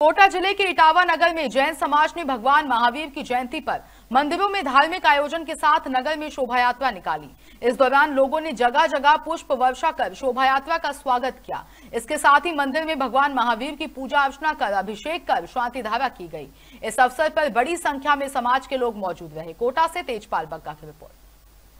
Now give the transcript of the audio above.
कोटा जिले के इटावा नगर में जैन समाज ने भगवान महावीर की जयंती पर मंदिरों में धार्मिक आयोजन के साथ नगर में शोभा यात्रा निकाली इस दौरान लोगों ने जगह जगह पुष्प वर्षा कर शोभा यात्रा का स्वागत किया इसके साथ ही मंदिर में भगवान महावीर की पूजा अर्चना कर अभिषेक कर शांति धारा की गई इस अवसर पर बड़ी संख्या में समाज के लोग मौजूद रहे कोटा से तेजपाल बग्गा की रिपोर्ट